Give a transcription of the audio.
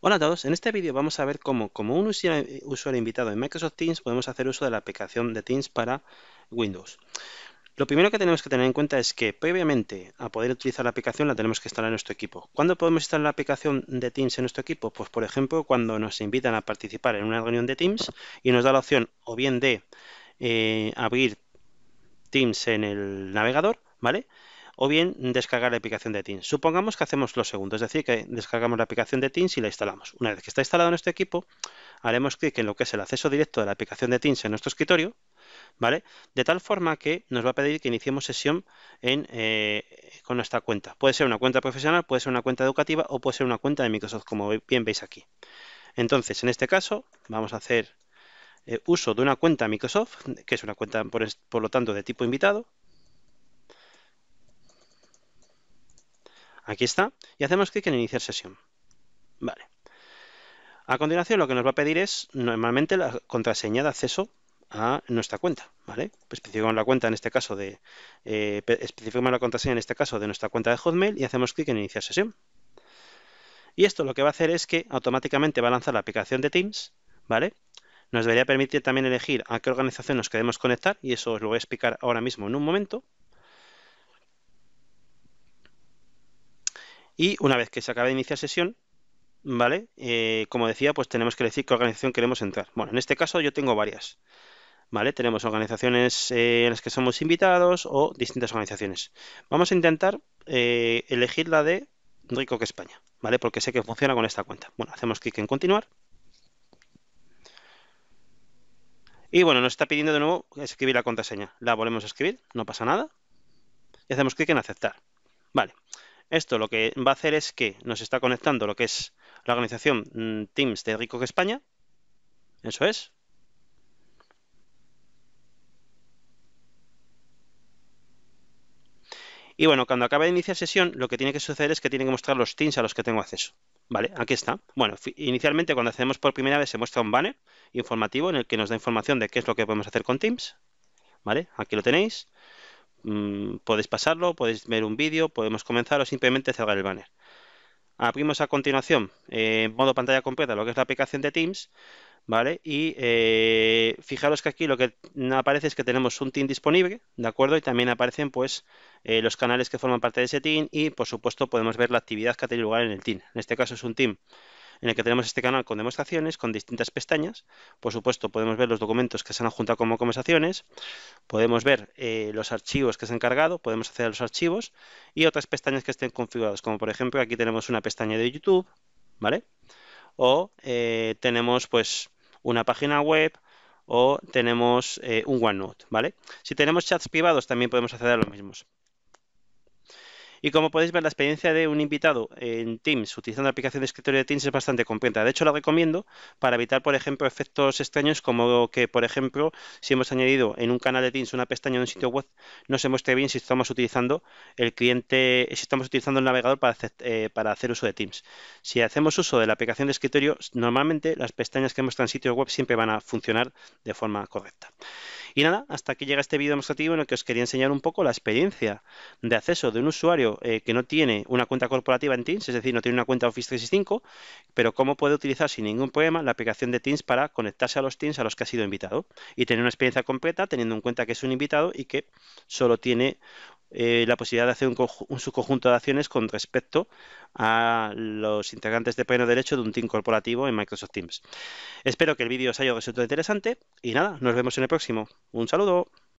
Hola a todos, en este vídeo vamos a ver cómo, como un eh, usuario, invitado en Microsoft Teams, podemos hacer uso de la aplicación de Teams para Windows. Lo primero que tenemos que tener en cuenta es que previamente a poder utilizar la aplicación la tenemos que instalar en nuestro equipo. ¿Cuándo podemos instalar la aplicación de Teams en nuestro equipo? Pues por ejemplo cuando nos invitan a participar en una reunión de Teams y nos da la opción o bien de eh, abrir Teams en el navegador, ¿vale? o bien descargar la aplicación de Teams. Supongamos que hacemos lo segundo, es decir, que descargamos la aplicación de Teams y la instalamos. Una vez que está instalado nuestro equipo, haremos clic en lo que es el acceso directo de la aplicación de Teams en nuestro escritorio, ¿vale? De tal forma que nos va a pedir que iniciemos sesión eh, con nuestra cuenta. Puede ser una cuenta profesional, puede ser una cuenta educativa o puede ser una cuenta de Microsoft, como bien veis aquí. Entonces, en este caso, vamos a hacer eh, uso de una cuenta Microsoft, que es una cuenta, por lo tanto, de tipo invitado, Aquí está. Y hacemos clic en iniciar sesión. Vale. A continuación lo que nos va a pedir es normalmente la contraseña de acceso a nuestra cuenta, ¿vale? especificamos la cuenta en este caso de eh, la contraseña en este caso de nuestra cuenta de Hotmail y hacemos clic en iniciar sesión. Y esto lo que va a hacer es que automáticamente va a lanzar la aplicación de Teams, ¿vale? Nos debería permitir también elegir a qué organización nos queremos conectar y eso os lo voy a explicar ahora mismo en un momento. Y una vez que se acaba de iniciar sesión, ¿vale? Eh, como decía, pues tenemos que decir qué organización queremos entrar. Bueno, en este caso yo tengo varias. ¿Vale? Tenemos organizaciones eh, en las que somos invitados o distintas organizaciones. Vamos a intentar eh, elegir la de Rico que España, ¿vale? Porque sé que funciona con esta cuenta. Bueno, hacemos clic en continuar. Y bueno, nos está pidiendo de nuevo escribir la contraseña. La volvemos a escribir, no pasa nada. Y hacemos clic en aceptar. Vale. Esto lo que va a hacer es que nos está conectando lo que es la organización mm, Teams de Rico España. Eso es. Y bueno, cuando acaba de iniciar sesión, lo que tiene que suceder es que tiene que mostrar los teams a los que tengo acceso. Vale, aquí está. Bueno, inicialmente cuando hacemos por primera vez se muestra un banner informativo en el que nos da información de qué es lo que podemos hacer con Teams. Vale, aquí lo tenéis. Mm, podéis pasarlo, podéis ver un vídeo, podemos comenzar o simplemente cerrar el banner. Abrimos a continuación en eh, modo pantalla completa lo que es la aplicación de Teams, ¿vale? Y eh, fijaros que aquí lo que aparece es que tenemos un team disponible, ¿de acuerdo? Y también aparecen pues eh, los canales que forman parte de ese team y por supuesto podemos ver la actividad que ha tenido lugar en el team. En este caso es un team en el que tenemos este canal con demostraciones, con distintas pestañas. Por supuesto, podemos ver los documentos que se han juntado como conversaciones, podemos ver eh, los archivos que se han cargado, podemos acceder a los archivos y otras pestañas que estén configuradas, como por ejemplo aquí tenemos una pestaña de YouTube, ¿vale? O eh, tenemos pues una página web, o tenemos eh, un OneNote, ¿vale? Si tenemos chats privados también podemos acceder a los mismos. Y como podéis ver, la experiencia de un invitado en Teams utilizando la aplicación de escritorio de Teams es bastante completa. De hecho, la recomiendo para evitar, por ejemplo, efectos extraños como que, por ejemplo, si hemos añadido en un canal de Teams una pestaña de un sitio web, no se muestre bien si estamos utilizando el cliente, si estamos utilizando el navegador para hacer, eh, para hacer uso de Teams. Si hacemos uso de la aplicación de escritorio, normalmente las pestañas que muestran sitios web siempre van a funcionar de forma correcta. Y nada, hasta aquí llega este vídeo demostrativo en el que os quería enseñar un poco la experiencia de acceso de un usuario eh, que no tiene una cuenta corporativa en Teams, es decir, no tiene una cuenta Office 365, pero cómo puede utilizar sin ningún problema la aplicación de Teams para conectarse a los Teams a los que ha sido invitado y tener una experiencia completa teniendo en cuenta que es un invitado y que solo tiene eh, la posibilidad de hacer un, un, subconjunto de acciones con respecto a los integrantes de pleno derecho de un team corporativo en Microsoft Teams. Espero que el vídeo os haya resultado interesante y nada, nos vemos en el próximo. Un saludo.